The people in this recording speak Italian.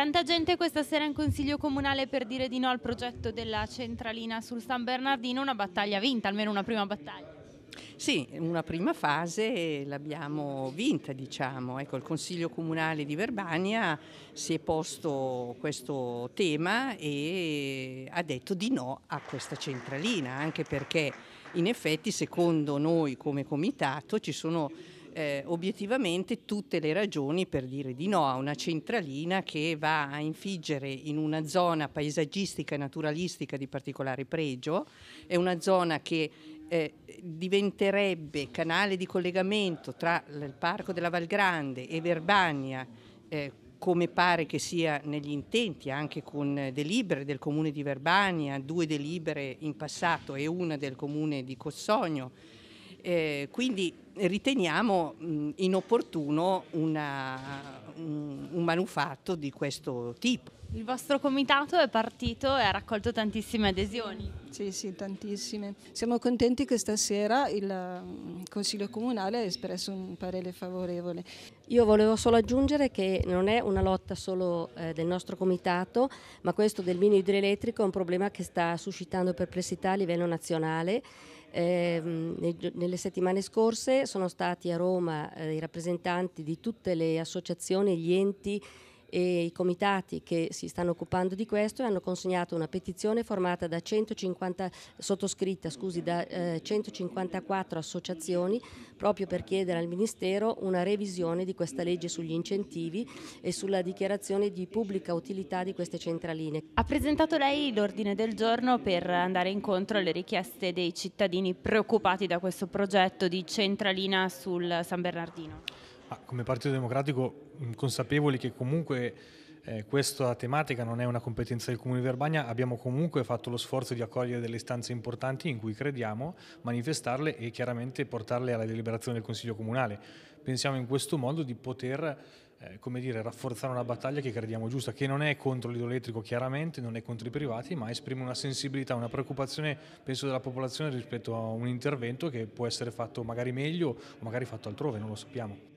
Tanta gente questa sera in Consiglio Comunale per dire di no al progetto della centralina sul San Bernardino, una battaglia vinta, almeno una prima battaglia. Sì, una prima fase l'abbiamo vinta, diciamo. Ecco, il Consiglio Comunale di Verbania si è posto questo tema e ha detto di no a questa centralina, anche perché in effetti secondo noi come comitato ci sono eh, obiettivamente tutte le ragioni per dire di no a una centralina che va a infiggere in una zona paesaggistica e naturalistica di particolare pregio, è una zona che eh, diventerebbe canale di collegamento tra il Parco della Val Grande e Verbania. Eh, come pare che sia negli intenti, anche con delibere del comune di Verbania, due delibere in passato e una del comune di Cossogno, eh, quindi riteniamo mh, inopportuno una, un, un manufatto di questo tipo. Il vostro comitato è partito e ha raccolto tantissime adesioni. Sì, sì, tantissime. Siamo contenti che stasera il mm, Consiglio Comunale ha espresso un parere favorevole. Io volevo solo aggiungere che non è una lotta solo eh, del nostro comitato, ma questo del mini idroelettrico è un problema che sta suscitando perplessità a livello nazionale. Eh, nelle settimane scorse sono stati a Roma eh, i rappresentanti di tutte le associazioni e gli enti e i comitati che si stanno occupando di questo hanno consegnato una petizione formata da 150, sottoscritta scusi, da eh, 154 associazioni proprio per chiedere al Ministero una revisione di questa legge sugli incentivi e sulla dichiarazione di pubblica utilità di queste centraline. Ha presentato lei l'ordine del giorno per andare incontro alle richieste dei cittadini preoccupati da questo progetto di centralina sul San Bernardino? come Partito Democratico consapevoli che comunque eh, questa tematica non è una competenza del Comune di Verbagna, abbiamo comunque fatto lo sforzo di accogliere delle istanze importanti in cui crediamo, manifestarle e chiaramente portarle alla deliberazione del Consiglio Comunale. Pensiamo in questo modo di poter eh, come dire, rafforzare una battaglia che crediamo giusta, che non è contro l'idroelettrico chiaramente, non è contro i privati, ma esprime una sensibilità, una preoccupazione penso della popolazione rispetto a un intervento che può essere fatto magari meglio o magari fatto altrove, non lo sappiamo.